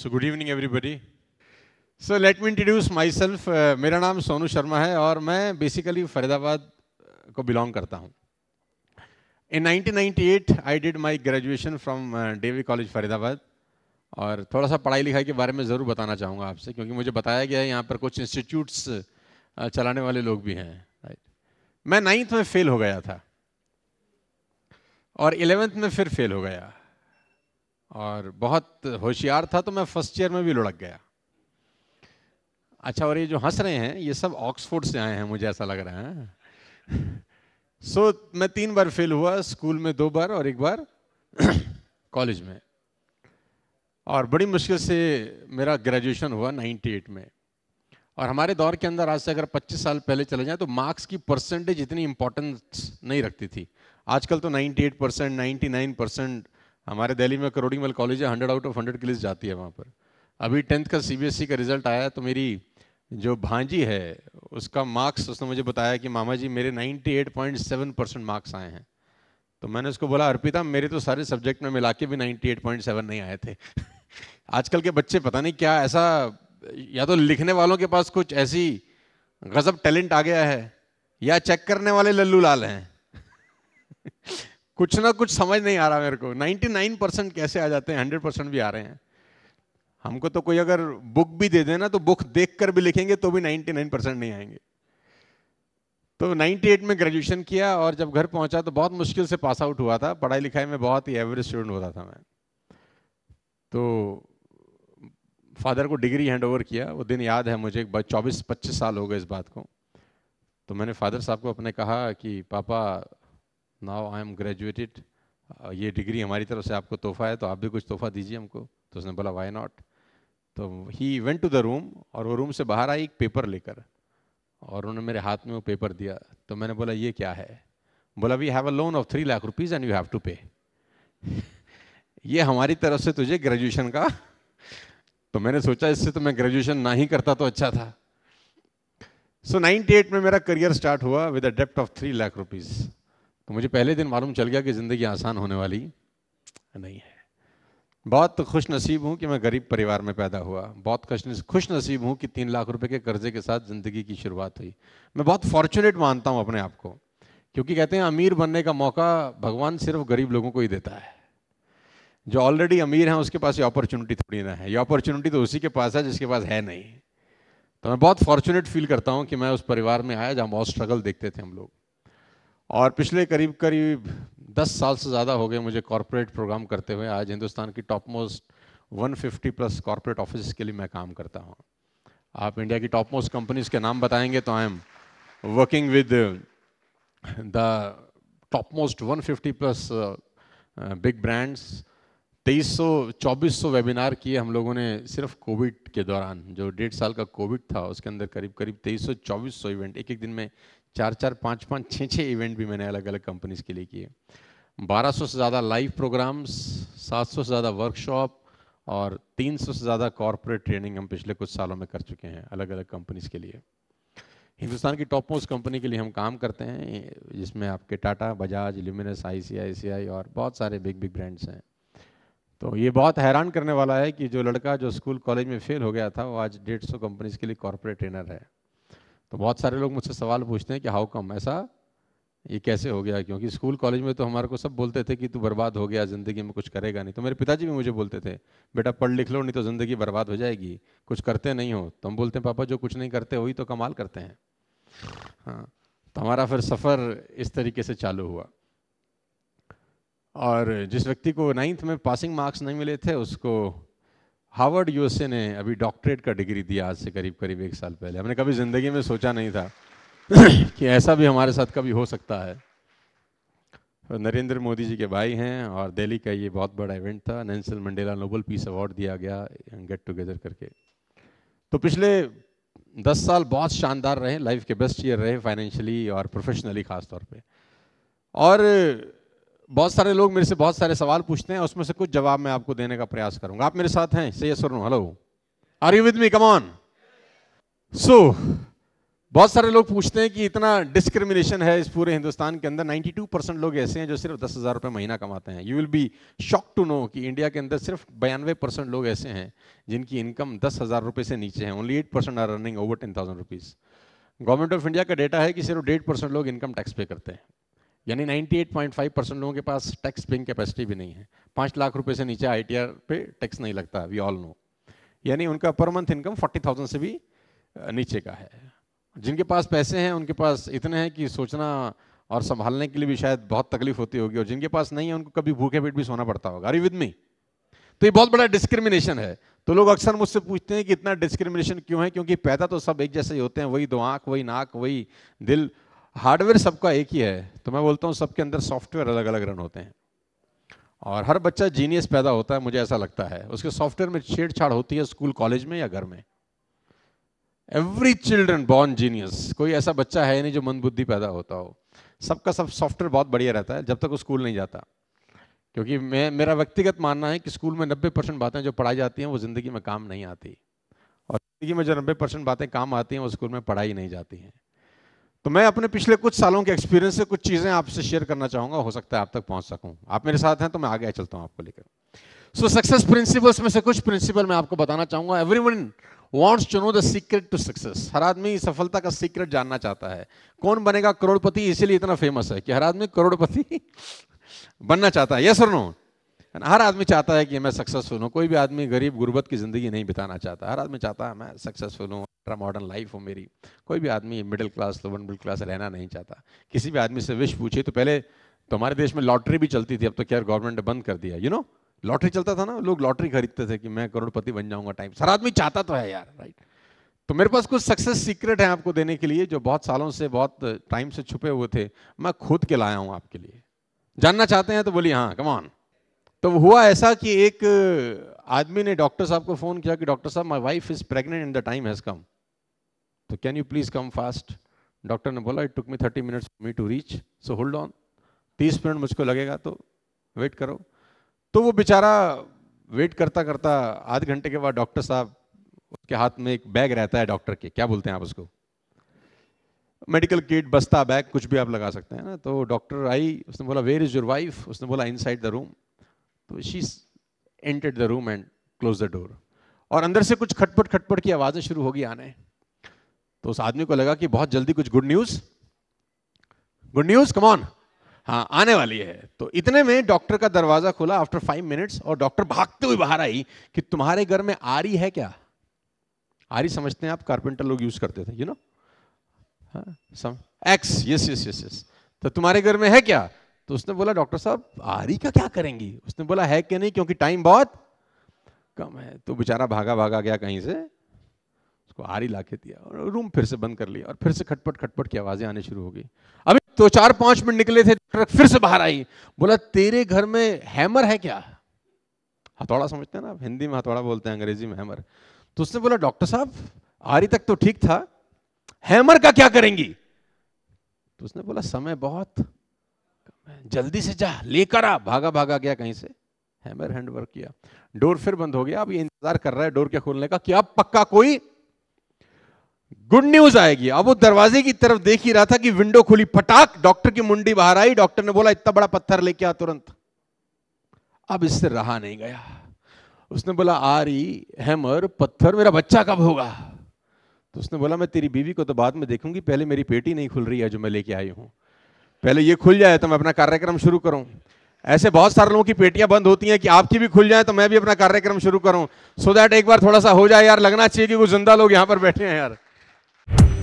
सो good evening everybody so let me introduce myself मेरा नाम सोनू शर्मा है और मैं बेसिकली फरीदाबाद uh, को बिलोंग करता हूँ in 1998 I did my graduation from DAV college Faridabad और थोड़ा सा पढ़ाई लिखाई के बारे में ज़रूर बताना चाहूँगा आपसे क्योंकि मुझे बताया गया है यहाँ पर कुछ इंस्टीट्यूट्स uh, चलाने वाले लोग भी हैं राइट मैं नाइन्थ में फेल हो गया था और इलेवेंथ में फिर फेल हो गया और बहुत होशियार था तो मैं फर्स्ट ईयर में भी लुढ़क गया अच्छा और ये जो हंस रहे हैं ये सब ऑक्सफोर्ड से आए हैं मुझे ऐसा लग रहा है सो so, मैं तीन बार फेल हुआ स्कूल में दो बार और एक बार कॉलेज में और बड़ी मुश्किल से मेरा ग्रेजुएशन हुआ 98 में और हमारे दौर के अंदर आज से अगर 25 साल पहले चले जाएं तो मार्क्स की परसेंटेज इतनी इंपॉर्टेंस नहीं रखती थी आजकल तो 98 परसेंट नाइन्टी परसेंट हमारे दिल्ली में मल कॉलेज है हंड्रेड आउट ऑफ हंड्रेड की लिस्ट जाती है वहाँ पर अभी टेंथ का ई e का रिजल्ट आया तो मेरी जो भांजी है उसका मार्क्स उसने मुझे बताया कि मामा जी मेरे 98.7 परसेंट मार्क्स आए हैं तो मैंने उसको बोला अर्पिता मेरे तो सारे सब्जेक्ट में मिला के भी 98.7 नहीं आए थे आजकल के बच्चे पता नहीं क्या ऐसा या तो लिखने वालों के पास कुछ ऐसी गजब टैलेंट आ गया है या चेक करने वाले लल्लू लाल हैं कुछ ना कुछ समझ नहीं आ रहा मेरे को 99 परसेंट कैसे आ जाते हैं 100 परसेंट भी आ रहे हैं हमको तो कोई अगर बुक भी दे देना तो बुक देख कर भी लिखेंगे तो भी 99 परसेंट नहीं आएंगे तो 98 में ग्रेजुएशन किया और जब घर पहुंचा तो बहुत मुश्किल से पास आउट हुआ था पढ़ाई लिखाई में बहुत ही एवरेज स्टूडेंट होता था मैं तो फादर को डिग्री हैंड ओवर किया वो दिन याद है मुझे चौबीस पच्चीस साल हो गए इस बात को तो मैंने फादर साहब को अपने कहा कि पापा नाउ आई एम ग्रेजुएटेड ये डिग्री हमारी तरफ से आपको तोहफा है तो आप भी कुछ तोहफा दीजिए हमको तो उसने बोला वाई नॉट तो he went to the room और वो रूम से बाहर आई एक पेपर लेकर और उन्होंने मेरे हाथ में वो पेपर दिया तो मैंने बोला ये क्या है बोला we have a loan of three lakh rupees and you have to pay ये हमारी तरफ से तुझे ग्रेजुएशन का तो मैंने सोचा इससे तो मैं ग्रेजुएशन ना ही करता तो अच्छा था सो so, 98 में मेरा करियर स्टार्ट हुआ विद अ डेप्ट ऑफ थ्री लाख रुपीज़ तो मुझे पहले दिन मालूम चल गया कि ज़िंदगी आसान होने वाली नहीं है बहुत खुश नसीब हूँ कि मैं गरीब परिवार में पैदा हुआ बहुत खुश नसीब हूँ कि तीन लाख रुपए के कर्जे के साथ ज़िंदगी की शुरुआत हुई मैं बहुत फॉर्चुनेट मानता हूँ अपने आप को क्योंकि कहते हैं अमीर बनने का मौका भगवान सिर्फ गरीब लोगों को ही देता है जो ऑलरेडी अमीर हैं उसके पास ये अपॉर्चुनिटी थोड़ी ना है ये अपॉर्चुनिटी तो उसी के पास है जिसके पास है नहीं तो मैं बहुत फॉर्चुनेट फील करता हूँ कि मैं उस परिवार में आया जहाँ बहुत स्ट्रगल देखते थे हम लोग और पिछले करीब करीब दस साल से ज़्यादा हो गए मुझे कॉरपोरेट प्रोग्राम करते हुए आज हिंदुस्तान की top most 150 plus corporate office के लिए मैं काम करता हूँ आप इंडिया की टॉप मोस्ट कंपनीज के नाम बताएंगे तो I am working with the top most 150 plus big brands 2300 2400 webinar किए हम लोगों ने सिर्फ कोविड के दौरान जो डेढ़ साल का कोविड था उसके अंदर करीब करीब 2300 2400 इवेंट एक एक दिन में चार चार पाँच पाँच छः छः इवेंट भी मैंने अलग अलग कंपनीज के लिए किए 1200 से ज़्यादा लाइव प्रोग्राम्स 700 से ज़्यादा वर्कशॉप और 300 से ज़्यादा कॉरपोरेट ट्रेनिंग हम पिछले कुछ सालों में कर चुके हैं अलग अलग कंपनीज के लिए हिंदुस्तान की टॉप मोस्ट कंपनी के लिए हम काम करते हैं जिसमें आपके टाटा बजाज ल्यूमिनस आई और बहुत सारे बिग बिग ब्रांड्स हैं तो ये बहुत हैरान करने वाला है कि जो लड़का जो स्कूल कॉलेज में फेल हो गया था वो आज डेढ़ सौ कंपनीज के लिए कॉरपोरेट ट्रेनर है तो बहुत सारे लोग मुझसे सवाल पूछते हैं कि हाउ कम ऐसा ये कैसे हो गया क्योंकि स्कूल कॉलेज में तो हमारे को सब बोलते थे कि तू बर्बाद हो गया ज़िंदगी में कुछ करेगा नहीं तो मेरे पिताजी भी मुझे बोलते थे बेटा पढ़ लिख लो नहीं तो ज़िंदगी बर्बाद हो जाएगी कुछ करते नहीं हो तो हम बोलते हैं पापा जो कुछ नहीं करते वही तो कमाल करते हैं हाँ तो हमारा फिर सफ़र इस तरीके से चालू हुआ और जिस व्यक्ति को नाइन्थ में पासिंग मार्क्स नहीं मिले थे उसको हार्वर्ड यूएसए ने अभी डॉक्टरेट का डिग्री दिया आज से करीब करीब एक साल पहले हमने कभी ज़िंदगी में सोचा नहीं था कि ऐसा भी हमारे साथ कभी हो सकता है तो नरेंद्र मोदी जी के भाई हैं और दिल्ली का ये बहुत बड़ा इवेंट था Nelson Mandela Nobel peace award दिया गया गेट टुगेदर करके तो पिछले दस साल बहुत शानदार रहे लाइफ के बेस्ट ईयर रहे फाइनेंशियली और प्रोफेशनली ख़ास तौर पे और बहुत सारे लोग मेरे से बहुत सारे सवाल पूछते हैं उसमें से कुछ जवाब मैं आपको देने का प्रयास करूंगा आप मेरे साथ हैं सही sir hello are you with me come on so बहुत सारे लोग पूछते हैं कि इतना डिस्क्रिमिनेशन है इस पूरे हिंदुस्तान के अंदर 92 परसेंट लोग ऐसे हैं जो सिर्फ दस हज़ार रुपये महीना कमाते हैं you will be shock to know कि इंडिया के अंदर सिर्फ बयानवे परसेंट लोग ऐसे हैं जिनकी इनकम दस हज़ार रुपये से नीचे है only eight percent are running over ten thousand rupees government of India का डेटा है कि सिर्फ डेढ़ परसेंट लोग इनकम टैक्स पे करते हैं यानी 98.5 परसेंट लोगों के पास टैक्स पेइंग कैपेसिटी भी नहीं है पाँच लाख रुपए से नीचे आई पे टैक्स नहीं लगता वी ऑल नो यानी उनका पर मंथ इनकम 40,000 से भी नीचे का है जिनके पास पैसे हैं उनके पास इतने हैं कि सोचना और संभालने के लिए भी शायद बहुत तकलीफ होती होगी और जिनके पास नहीं है उनको कभी भूखे पेट भी सोना पड़ता होगा अरे विद मी तो ये बहुत बड़ा डिस्क्रिमिनेशन है तो लोग अक्सर मुझसे पूछते हैं कि इतना डिस्क्रिमिनेशन क्यों है क्योंकि पैदा तो सब एक जैसे ही होते हैं वही दो आँख वही नाक वही दिल हार्डवेयर सबका एक ही है तो मैं बोलता हूँ सबके अंदर सॉफ्टवेयर अलग अलग रन होते हैं और हर बच्चा जीनियस पैदा होता है मुझे ऐसा लगता है उसके सॉफ्टवेयर में छेड़छाड़ होती है स्कूल कॉलेज में या घर में एवरी चिल्ड्रन बॉर्न जीनियस कोई ऐसा बच्चा है नहीं जो मन बुद्धि पैदा होता हो सबका सब सॉफ्टवेयर बहुत बढ़िया रहता है जब तक वो स्कूल नहीं जाता क्योंकि मैं मेरा व्यक्तिगत मानना है कि स्कूल में 90 परसेंट बातें जो पढ़ाई जाती हैं वो ज़िंदगी में काम नहीं आती और ज़िंदगी में जो 90 परसेंट बातें काम आती हैं वो स्कूल में पढ़ाई नहीं जाती हैं तो मैं अपने पिछले कुछ सालों के एक्सपीरियंस से कुछ चीज़ें आपसे शेयर करना चाहूंगा हो सकता है आप तक पहुंच सकूं आप मेरे साथ हैं तो मैं आगे चलता हूँ आपको लेकर सो सक्सेस प्रिंसिपल्स में से कुछ प्रिंसिपल मैं आपको बताना चाहूंगा everyone wants to know the secret to success हर आदमी सफलता का सीक्रेट जानना चाहता है कौन बनेगा करोड़पति इसीलिए इतना फेमस है कि हर आदमी करोड़पति बनना चाहता है यस और नो हर आदमी चाहता है कि मैं सक्सेसफुल हूँ कोई भी आदमी गरीब गुर्बत की ज़िंदगी नहीं बिताना चाहता हर आदमी चाहता है मैं सक्सेसफुल हूँ मॉडर्न लाइफ हो मेरी कोई भी आदमी middle class lower middle class रहना नहीं चाहता किसी भी आदमी से विश पूछे तो पहले तो हमारे देश में लॉटरी भी चलती थी अब तो क्या गवर्नमेंट ने बंद कर दिया यू नो लॉटरी चलता था ना लोग लॉटरी खरीदते थे कि मैं करोड़पति बन जाऊंगा टाइम हर आदमी चाहता तो है यार राइट तो मेरे पास कुछ सक्सेस सीक्रेट है आपको देने के लिए जो बहुत सालों से बहुत टाइम से छुपे हुए थे मैं खुद के लाया हूँ आपके लिए जानना चाहते हैं तो बोलिए हाँ कमान तो हुआ ऐसा कि एक आदमी ने डॉक्टर साहब को फोन किया कि डॉक्टर साहब my wife is pregnant in the time has come तो can you please come fast doctor ने बोला it took me thirty minutes me to reach so hold on तीस मिनट मुझको लगेगा तो वेट करो तो वो बेचारा वेट करता करता आध घंटे के बाद डॉक्टर साहब उसके हाथ में एक बैग रहता है डॉक्टर के क्या बोलते हैं आप उसको मेडिकल किट बस्ता बैग कुछ भी आप लगा सकते हैं ना तो डॉक्टर आई उसने बोला वेयर इज़ योर वाइफ उसने बोला इनसाइड द रूम तो she entered the room and close the door और अंदर से कुछ खटपट खटपट की आवाज़ें शुरू होगी आने तो उस आदमी को लगा कि बहुत जल्दी कुछ good news good news come on हाँ आने वाली है तो इतने में डॉक्टर का दरवाज़ा खुला आफ्टर फाइव मिनट्स और डॉक्टर भागते हुए बाहर आई कि तुम्हारे घर में आरी है क्या आरी समझते हैं आप कारपेंटर लोग यूज़ करते थे यू नो हाँ, सम एक्स यस यस यस यस तो तुम्हारे घर में है क्या तो उसने बोला डॉक्टर साहब आरी का क्या करेंगी उसने बोला है कि नहीं क्योंकि टाइम बहुत कम है तो बेचारा भागा भागा गया कहीं से उसको आरी ला के दिया और रूम फिर से बंद कर लिया और फिर से खटपट खटपट की आवाज़ें आने शुरू हो गई अभी तो चार पांच मिनट निकले थे ट्रक फिर से बाहर आई बोला तेरे घर में हैमर है क्या हथौड़ा समझते हैं ना आप हिंदी में हथौड़ा बोलते हैं अंग्रेजी में हैमर तो उसने बोला डॉक्टर साहब आरी तक तो ठीक था हैमर का क्या करेंगी तो उसने बोला समय बहुत जल्दी से जा लेकर आ भागा भागा गया कहीं से हैमर हैंड वर्क किया डोर फिर बंद हो गया अब ये इंतजार कर रहा है डोर के खोलने का कि अब पक्का कोई गुड न्यूज आएगी अब वो दरवाजे की तरफ देख ही रहा था कि विंडो खुली फटाक डॉक्टर की मुंडी बाहर आई डॉक्टर ने बोला इतना बड़ा पत्थर लेके आ तुरंत अब इससे रहा नहीं गया उसने बोला आरी हैमर पत्थर मेरा बच्चा कब होगा तो उसने बोला मैं तेरी बीवी को तो बाद में देखूंगी पहले मेरी पेटी नहीं खुल रही है जो मैं लेके आई हूं पहले ये खुल जाए तो मैं अपना कार्यक्रम शुरू करूँ ऐसे बहुत सारे लोगों की पेटियां बंद होती हैं कि आपकी भी खुल जाए तो मैं भी अपना कार्यक्रम शुरू करूं सो so दैट एक बार थोड़ा सा हो जाए यार लगना चाहिए कि वो जिंदा लोग यहाँ पर बैठे हैं यार